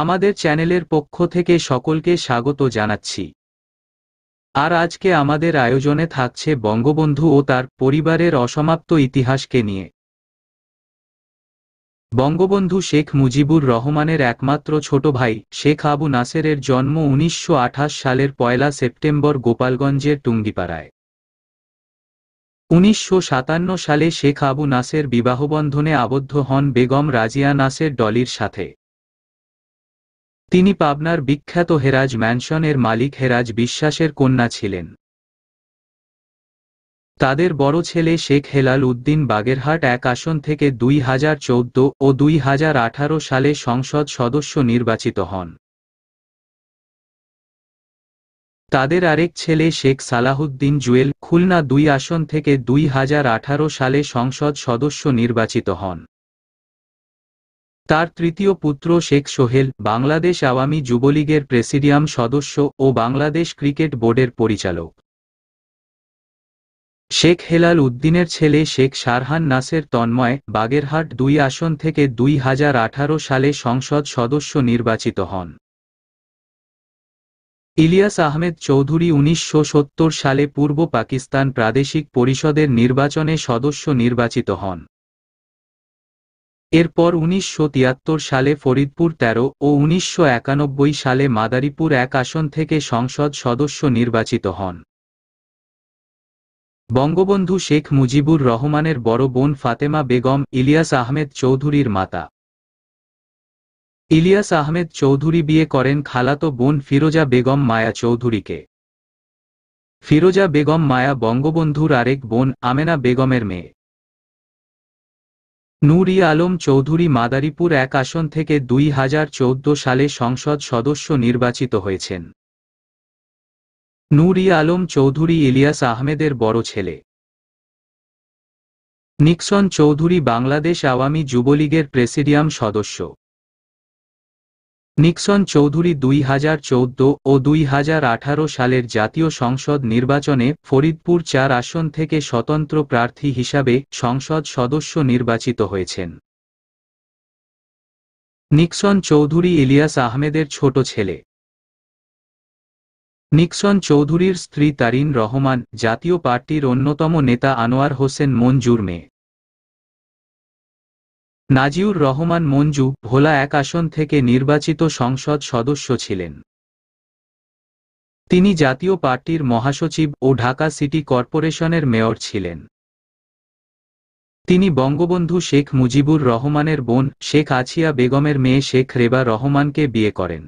আমাদের চ্যানেলের পক্ষ থেকে সকলকে স্বাগত জানাচ্ছি আর আজকে আমাদের আয়োজনে থাকছে বঙ্গবন্ধু ও তার পরিবারের অসমাপ্ত ইতিহাসকে নিয়ে বঙ্গবন্ধু শেখ মুজিবুর রহমানের একমাত্র ছোট ভাই শেখ আবু নাসেরের জন্ম উনিশশো সালের পয়লা সেপ্টেম্বর গোপালগঞ্জের টুঙ্গিপাড়ায় উনিশশো সালে শেখ আবু নাসের বিবাহবন্ধনে আবদ্ধ হন বেগম রাজিয়া নাসের ডলির সাথে তিনি পাবনার বিখ্যাত হেরাজ ম্যানশনের মালিক হেরাজ বিশ্বাসের কন্যা ছিলেন তাদের বড় ছেলে শেখ হেলাল উদ্দিন বাগেরহাট এক আসন থেকে দুই হাজার চৌদ্দ ও দুই হাজার আঠারো সালে সংসদ সদস্য নির্বাচিত হন তাদের আরেক ছেলে শেখ সালাহুদ্দিন জুয়েল খুলনা দুই আসন থেকে দুই হাজার আঠারো সালে সংসদ সদস্য নির্বাচিত হন তার তৃতীয় পুত্র শেখ সোহেল বাংলাদেশ আওয়ামী যুবলীগের প্রেসিডিয়াম সদস্য ও বাংলাদেশ ক্রিকেট বোর্ডের পরিচালক শেখ হেলাল উদ্দিনের ছেলে শেখ সারহান নাসের তন্ময় বাগেরহাট দুই আসন থেকে দুই সালে সংসদ সদস্য নির্বাচিত হন ইলিয়াস আহমেদ চৌধুরী উনিশশো সালে পূর্ব পাকিস্তান প্রাদেশিক পরিষদের নির্বাচনে সদস্য নির্বাচিত হন এরপর উনিশশো সালে ফরিদপুর ১৩ ও উনিশশো সালে মাদারীপুর এক আসন থেকে সংসদ সদস্য নির্বাচিত হন বঙ্গবন্ধু শেখ মুজিবুর রহমানের বড় বোন ফাতেমা বেগম ইলিয়াস আহমেদ চৌধুরীর মাতা ইলিয়াস আহমেদ চৌধুরী বিয়ে করেন খালাতো বোন ফিরোজা বেগম মায়া চৌধুরীকে ফিরোজা বেগম মায়া বঙ্গবন্ধুর আরেক বোন আমেনা বেগমের মেয়ে নুরি আলম চৌধুরী মাদারীপুর এক আসন থেকে দুই সালে সংসদ সদস্য নির্বাচিত হয়েছেন নুরি আলম চৌধুরী ইলিয়াস আহমেদের বড় ছেলে নিক্সন চৌধুরী বাংলাদেশ আওয়ামী যুবলীগের প্রেসিডিয়াম সদস্য নিক্সন চৌধুরী দুই হাজার চৌদ্দ ও দুই হাজার আঠারো সালের জাতীয় সংসদ নির্বাচনে ফরিদপুর চার আসন থেকে স্বতন্ত্র প্রার্থী হিসাবে সংসদ সদস্য নির্বাচিত হয়েছেন নিক্সন চৌধুরী ইলিয়াস আহমেদের ছোট ছেলে নিক্সন চৌধুরীর স্ত্রী তারিন রহমান জাতীয় পার্টির অন্যতম নেতা আনোয়ার হোসেন মঞ্জুর মেয়ে নাজিউর রহমান মঞ্জু ভোলা এক আসন থেকে নির্বাচিত সংসদ সদস্য ছিলেন তিনি জাতীয় পার্টির মহাসচিব ও ঢাকা সিটি কর্পোরেশনের মেয়র ছিলেন তিনি বঙ্গবন্ধু শেখ মুজিবুর রহমানের বোন শেখ আছিয়া বেগমের মেয়ে শেখ রেবা রহমানকে বিয়ে করেন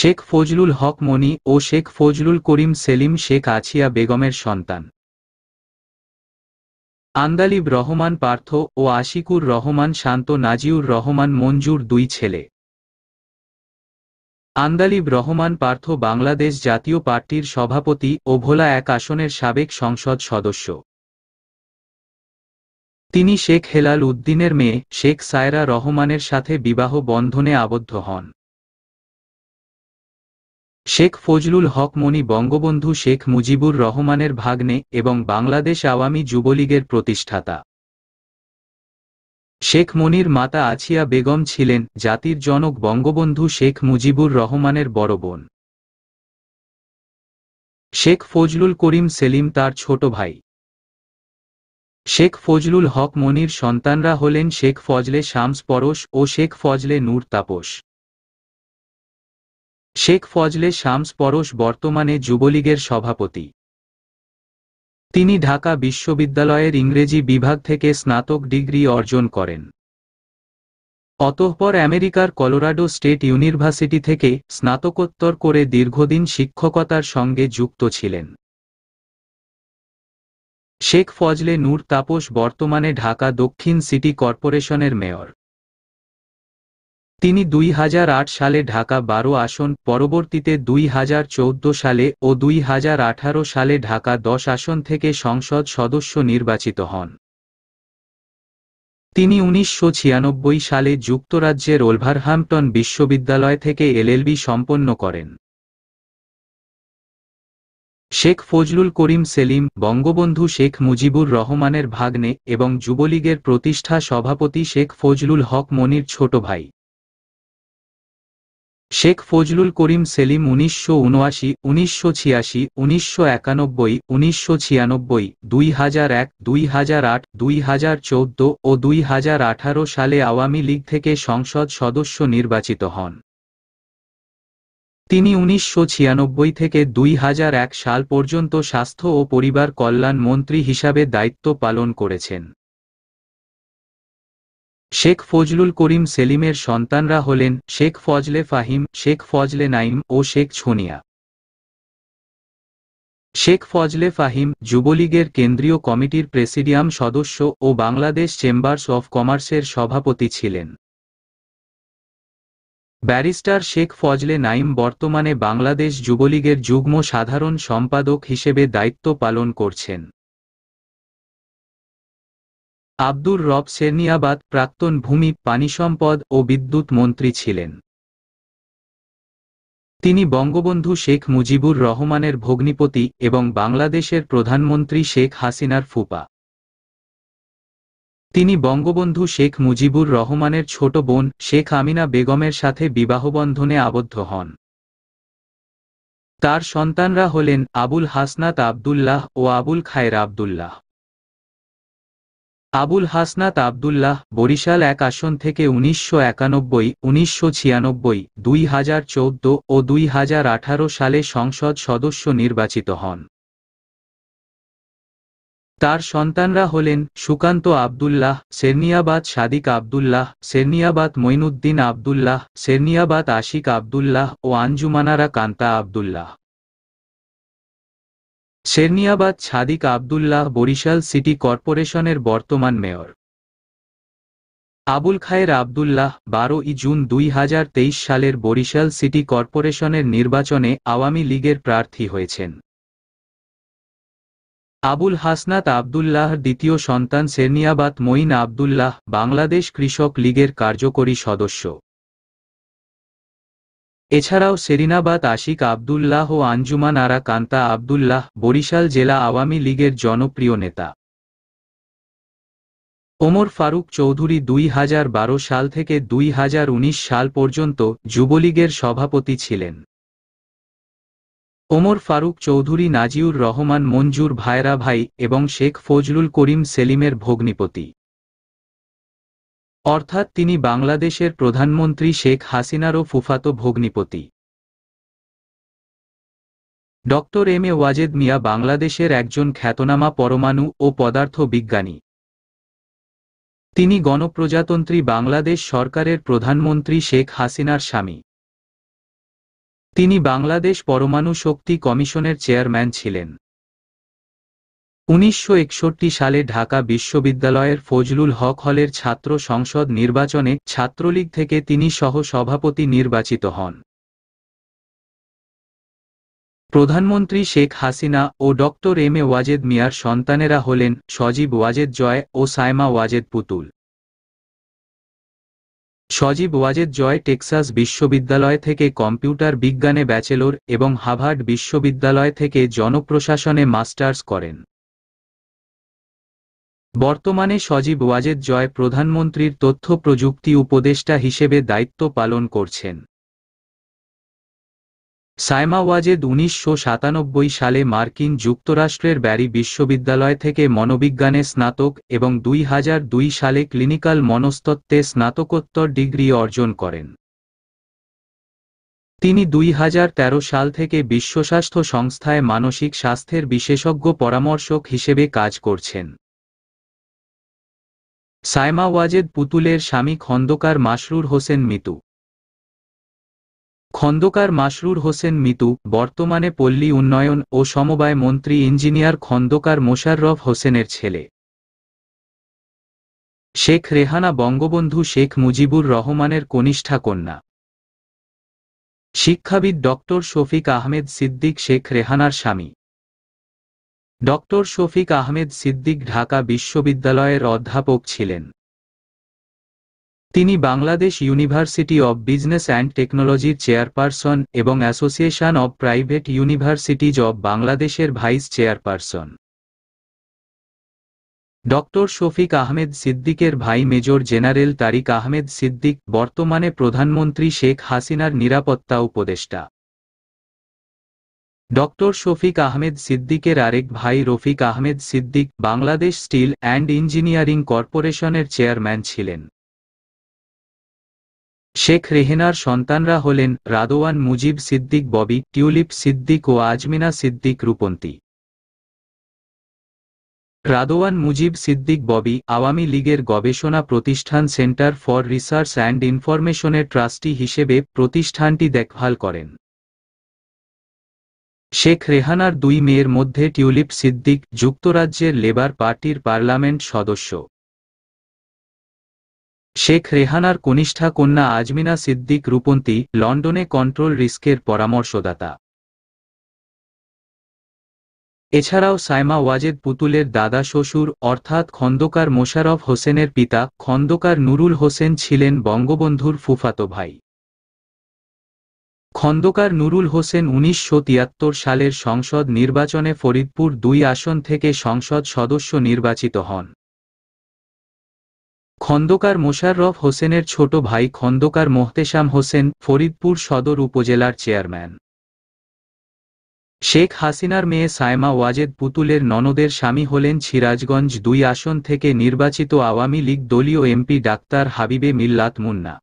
শেখ ফজলুল হক মনি ও শেখ ফজলুল করিম সেলিম শেখ আছিয়া বেগমের সন্তান আন্দালিব রহমান পার্থ ও আশিকুর রহমান শান্ত নাজিউর রহমান মঞ্জুর দুই ছেলে আন্দালিব রহমান পার্থ বাংলাদেশ জাতীয় পার্টির সভাপতি ও ভোলা এক আসনের সাবেক সংসদ সদস্য তিনি শেখ হেলাল উদ্দিনের মেয়ে শেখ সায়রা রহমানের সাথে বিবাহ বন্ধনে আবদ্ধ হন শেখ ফজলুল হক মনি বঙ্গবন্ধু শেখ মুজিবুর রহমানের ভাগ্নে এবং বাংলাদেশ আওয়ামী যুবলীগের প্রতিষ্ঠাতা শেখ মনির মাতা আছিয়া বেগম ছিলেন জাতির জনক বঙ্গবন্ধু শেখ মুজিবুর রহমানের বড় বোন শেখ ফজলুল করিম সেলিম তার ছোট ভাই শেখ ফজলুল হক মনির সন্তানরা হলেন শেখ ফজলে শামস পরশ ও শেখ ফজলে নূর তাপস শেখ ফজলে শামস পরশ বর্তমানে যুবলীগের সভাপতি তিনি ঢাকা বিশ্ববিদ্যালয়ের ইংরেজি বিভাগ থেকে স্নাতক ডিগ্রি অর্জন করেন অতঃপর আমেরিকার কলোরাডো স্টেট ইউনিভার্সিটি থেকে স্নাতকোত্তর করে দীর্ঘদিন শিক্ষকতার সঙ্গে যুক্ত ছিলেন শেখ ফজলে নূর তাপস বর্তমানে ঢাকা দক্ষিণ সিটি কর্পোরেশনের মেয়র তিনি দুই সালে ঢাকা বারো আসন পরবর্তীতে দুই সালে ও দুই সালে ঢাকা দশ আসন থেকে সংসদ সদস্য নির্বাচিত হন তিনি উনিশশো সালে যুক্তরাজ্যের ওলভারহাম্পটন বিশ্ববিদ্যালয় থেকে এলএলবি সম্পন্ন করেন শেখ ফজলুল করিম সেলিম বঙ্গবন্ধু শেখ মুজিবুর রহমানের ভাগ্নে এবং যুবলীগের প্রতিষ্ঠা সভাপতি শেখ ফজলুল হক মনির ছোট ভাই শেখ ফজলুল করিম সেলিম উনিশশো উনআশি উনিশশো ছিয়াশি উনিশশো একানব্বই উনিশশো ছিয়ানব্বই দুই হাজার এক দুই হাজার আট দুই হাজার চৌদ্দ ও দুই হাজার আঠারো সালে আওয়ামী লীগ থেকে সংসদ সদস্য নির্বাচিত হন তিনি উনিশশো ছিয়ানব্বই থেকে দুই হাজার এক সাল পর্যন্ত স্বাস্থ্য ও পরিবার কল্যাণ মন্ত্রী হিসাবে দায়িত্ব পালন করেছেন শেখ ফজলুল করিম সেলিমের সন্তানরা হলেন শেখ ফজলে ফাহিম শেখ ফজলে নাইম ও শেখ ছুনিয়া শেখ ফজলে ফাহিম যুবলীগের কেন্দ্রীয় কমিটির প্রেসিডিয়াম সদস্য ও বাংলাদেশ চেম্বার্স অফ কমার্সের সভাপতি ছিলেন ব্যারিস্টার শেখ ফজলে নাইম বর্তমানে বাংলাদেশ যুবলীগের যুগ্ম সাধারণ সম্পাদক হিসেবে দায়িত্ব পালন করছেন আব্দুর রব সেরনিয়াবাদ প্রাক্তন ভূমি পানিসম্পদ ও বিদ্যুৎ মন্ত্রী ছিলেন তিনি বঙ্গবন্ধু শেখ মুজিবুর রহমানের ভগ্নিপতি এবং বাংলাদেশের প্রধানমন্ত্রী শেখ হাসিনার ফুপা তিনি বঙ্গবন্ধু শেখ মুজিবুর রহমানের ছোট বোন শেখ আমিনা বেগমের সাথে বিবাহবন্ধনে আবদ্ধ হন তার সন্তানরা হলেন আবুল হাসনাত আবদুল্লাহ ও আবুল খায়ের আবদুল্লাহ আবুল হাসনাত আবদুল্লাহ বরিশাল এক আসন থেকে উনিশশো একানব্বই উনিশশো ছিয়ানব্বই দুই হাজার চৌদ্দ ও দুই হাজার আঠারো সালে সংসদ সদস্য নির্বাচিত হন তার সন্তানরা হলেন সুকান্ত আবদুল্লাহ সেরনিয়াবাদ সাদিক আবদুল্লাহ সেরনিয়াবাদ মঈনুদ্দিন আবদুল্লাহ সেরনিয়াবাদ আশিক আবদুল্লাহ ও আঞ্জুমানারা কান্তা আবদুল্লাহ শেরনিয়াবাদ সাদিক আবদুল্লাহ বরিশাল সিটি কর্পোরেশনের বর্তমান মেয়র আবুল খায়ের আবদুল্লাহ বারোই জুন দুই সালের বরিশাল সিটি কর্পোরেশনের নির্বাচনে আওয়ামী লীগের প্রার্থী হয়েছেন আবুল হাসনাত আবদুল্লাহ দ্বিতীয় সন্তান শেরনিয়াবাদ মঈন আবদুল্লাহ বাংলাদেশ কৃষক লীগের কার্যকরী সদস্য এছাড়াও সেরিনাবাদ আশিক আবদুল্লাহ ও আঞ্জুমান আরা কান্তা আবদুল্লাহ বরিশাল জেলা আওয়ামী লীগের জনপ্রিয় নেতা ওমর ফারুক চৌধুরী দুই সাল থেকে দুই সাল পর্যন্ত যুবলীগের সভাপতি ছিলেন ওমর ফারুক চৌধুরী নাজিউর রহমান মঞ্জুর ভাইরা ভাই এবং শেখ ফজলুল করিম সেলিমের ভগ্নিপতি অর্থাৎ তিনি বাংলাদেশের প্রধানমন্ত্রী শেখ হাসিনারও ফুফাতো ভগ্নিপতি ড এম এ ওয়াজেদ মিয়া বাংলাদেশের একজন খ্যাতনামা পরমাণু ও পদার্থ বিজ্ঞানী তিনি গণপ্রজাতন্ত্রী বাংলাদেশ সরকারের প্রধানমন্ত্রী শেখ হাসিনার স্বামী তিনি বাংলাদেশ পরমাণু শক্তি কমিশনের চেয়ারম্যান ছিলেন উনিশশো সালে ঢাকা বিশ্ববিদ্যালয়ের ফজলুল হক হলের ছাত্র সংসদ নির্বাচনে ছাত্রলীগ থেকে তিনি সহ সভাপতি নির্বাচিত হন প্রধানমন্ত্রী শেখ হাসিনা ও ডক্টর এম এ ওয়াজেদ মিয়ার সন্তানেরা হলেন সজীব ওয়াজেদ জয় ও সাইমা ওয়াজেদ পুতুল সজীব ওয়াজেদ জয় টেক্সাস বিশ্ববিদ্যালয় থেকে কম্পিউটার বিজ্ঞানে ব্যাচেলর এবং হাভার্ড বিশ্ববিদ্যালয় থেকে জনপ্রশাসনে মাস্টার্স করেন বর্তমানে সজীব ওয়াজেদ জয় প্রধানমন্ত্রীর তথ্য প্রযুক্তি উপদেষ্টা হিসেবে দায়িত্ব পালন করছেন সাইমা ওয়াজেদ উনিশশো সালে মার্কিন যুক্তরাষ্ট্রের ব্যারি বিশ্ববিদ্যালয় থেকে মনোবিজ্ঞানে স্নাতক এবং দুই সালে ক্লিনিক্যাল মনস্তত্ত্বে স্নাতকোত্তর ডিগ্রি অর্জন করেন তিনি দুই সাল থেকে বিশ্ব স্বাস্থ্য সংস্থায় মানসিক স্বাস্থ্যের বিশেষজ্ঞ পরামর্শক হিসেবে কাজ করছেন সাইমা ওয়াজেদ পুতুলের স্বামী খন্দকার মাসরুর হোসেন মিতু খন্দকার মাসরুর হোসেন মিতু বর্তমানে পল্লী উন্নয়ন ও সমবায় মন্ত্রী ইঞ্জিনিয়ার খন্দকার মোশাররফ হোসেনের ছেলে শেখ রেহানা বঙ্গবন্ধু শেখ মুজিবুর রহমানের কনিষ্ঠা কন্যা শিক্ষাবিদ ডক্টর শফিক আহমেদ সিদ্দিক শেখ রেহানার স্বামী ডক্টর শফিক আহমেদ সিদ্দিক ঢাকা বিশ্ববিদ্যালয়ের অধ্যাপক ছিলেন তিনি Bangladesh university of business and টেকনোলজির চেয়ারপারসন এবং association of private universities of বাংলাদেশের vice chairperson doctor Shafiq Ahmed সিদ্দিকের ভাই মেজর জেনারেল তারিক আহমেদ সিদ্দিক বর্তমানে প্রধানমন্ত্রী শেখ হাসিনার নিরাপত্তা উপদেষ্টা ডক্টর শফিক আহমেদ সিদ্দিকের আরেক ভাই Rafiq Ahmed Siddique Bangladesh steel and engineering কর্পোরেশনের চেয়ারম্যান ছিলেন শেখ রেহেনার সন্তানরা হলেন রাদোয়ান মুজিব সিদ্দিক ববি টিউলিপ সিদ্দিক ও আজমিনা সিদ্দিক রূপন্তী রাদোয়ান মুজিব সিদ্দিক ববি আওয়ামী লীগের গবেষণা প্রতিষ্ঠান সেন্টার ফর রিসার্চ অ্যান্ড ইনফরমেশনের ট্রাস্টি হিসেবে প্রতিষ্ঠানটি দেখভাল করেন শেখ রেহানার দুই মেয়ের মধ্যে টিউলিপ সিদ্দিক যুক্তরাজ্যের লেবার পার্টির পার্লামেন্ট সদস্য শেখ রেহানার কনিষ্ঠা কন্যা আজমিনা সিদ্দিক রূপন্তী লন্ডনে কন্ট্রোল রিস্কের পরামর্শদাতা এছাড়াও সাইমা ওয়াজেদ পুতুলের দাদা শ্বশুর অর্থাৎ খন্দকার মোশারফ হোসেনের পিতা খন্দকার নুরুল হোসেন ছিলেন বঙ্গবন্ধুর ফুফাতো ভাই খন্দকার নুরুল হোসেন উনিশশো সালের সংসদ নির্বাচনে ফরিদপুর দুই আসন থেকে সংসদ সদস্য নির্বাচিত হন খন্দকার মোশাররফ হোসেনের ছোট ভাই খন্দকার মোহতেশাম হোসেন ফরিদপুর সদর উপজেলার চেয়ারম্যান শেখ হাসিনার মেয়ে সায়মা ওয়াজেদ পুতুলের ননদের স্বামী হলেন সিরাজগঞ্জ দুই আসন থেকে নির্বাচিত আওয়ামী লীগ দলীয় এমপি ডাক্তার হাবিবে মিল্লাত মুন্না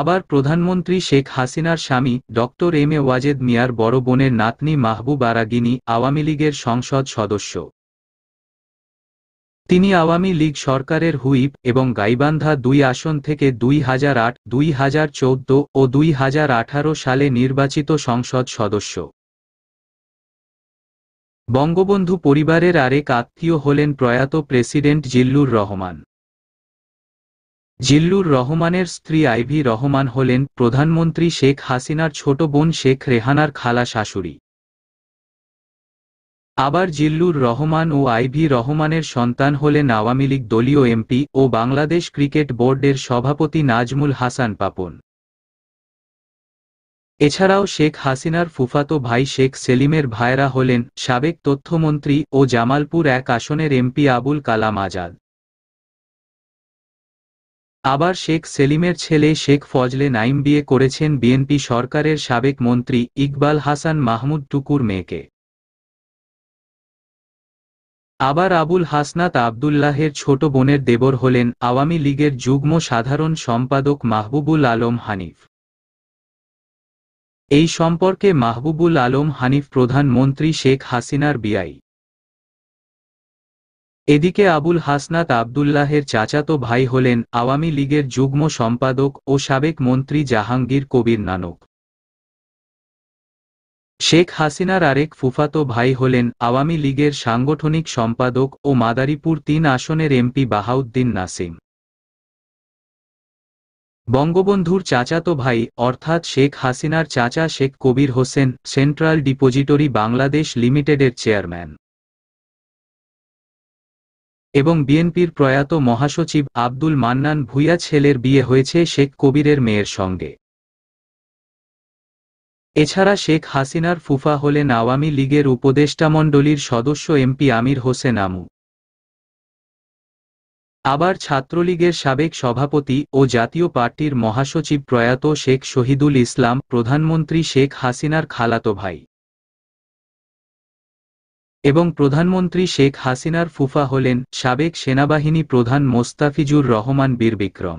আবার প্রধানমন্ত্রী শেখ হাসিনার স্বামী ডক্টর এম এ ওয়াজেদ মিয়ার বড় বোনের নাতনি মাহবুব আরাগিনী আওয়ামী লীগের সংসদ সদস্য তিনি আওয়ামী লীগ সরকারের হুইপ এবং গাইবান্ধা দুই আসন থেকে দুই হাজার আট দুই হাজার চৌদ্দ ও দুই হাজার আঠারো সালে নির্বাচিত সংসদ সদস্য বঙ্গবন্ধু পরিবারের আরেক আত্মীয় হলেন প্রয়াত প্রেসিডেন্ট জিল্লুর রহমান জিল্লুর রহমানের স্ত্রী আইভি রহমান হলেন প্রধানমন্ত্রী শেখ হাসিনার ছোট বোন শেখ রেহানার খালা শাশুড়ি আবার জিল্লুর রহমান ও আইভি রহমানের সন্তান হলেন আওয়ামী লীগ দলীয় এমপি ও বাংলাদেশ ক্রিকেট বোর্ডের সভাপতি নাজমুল হাসান পাপন এছাড়াও শেখ হাসিনার ফুফাতো ভাই শেখ সেলিমের ভাইরা হলেন সাবেক তথ্যমন্ত্রী ও জামালপুর এক আসনের এমপি আবুল কালাম আজাদ আবার শেখ সেলিমের ছেলে শেখ ফজলে নাইম বিয়ে করেছেন বিএনপি সরকারের সাবেক মন্ত্রী ইকবাল হাসান মাহমুদ টুকুর মেয়েকে আবার আবুল হাসনাত আবদুল্লাহের ছোট বোনের দেবর হলেন আওয়ামী লীগের যুগ্ম সাধারণ সম্পাদক মাহবুবুল আলম হানিফ এই সম্পর্কে মাহবুবুল আলম হানিফ প্রধানমন্ত্রী শেখ হাসিনার বিআই এদিকে আবুল হাসনাত আবদুল্লাহের চাচাতো ভাই হলেন আওয়ামী লীগের যুগ্ম সম্পাদক ও সাবেক মন্ত্রী জাহাঙ্গীর কবির নানক শেখ হাসিনার আরেক ফুফাতো ভাই হলেন আওয়ামী লীগের সাংগঠনিক সম্পাদক ও মাদারীপুর তিন আসনের এমপি বাহাউদ্দিন নাসিম বঙ্গবন্ধুর চাচাতো ভাই অর্থাৎ শেখ হাসিনার চাচা শেখ কবির হোসেন সেন্ট্রাল ডিপোজিটরি বাংলাদেশ লিমিটেডের চেয়ারম্যান এবং বিএনপির প্রয়াত মহাসচিব আব্দুল মান্নান ভুইয়া ছেলের বিয়ে হয়েছে শেখ কবিরের মেয়ের সঙ্গে এছাড়া শেখ হাসিনার ফুফা হলেন আওয়ামী লীগের উপদেষ্টামণ্ডলীর সদস্য এমপি আমির হোসেন আমু আবার ছাত্রলীগের সাবেক সভাপতি ও জাতীয় পার্টির মহাসচিব প্রয়াত শেখ শহীদুল ইসলাম প্রধানমন্ত্রী শেখ হাসিনার খালাতো ভাই এবং প্রধানমন্ত্রী শেখ হাসিনার ফুফা হলেন সাবেক সেনাবাহিনী প্রধান মোস্তাফিজুর রহমান বীরবিক্রম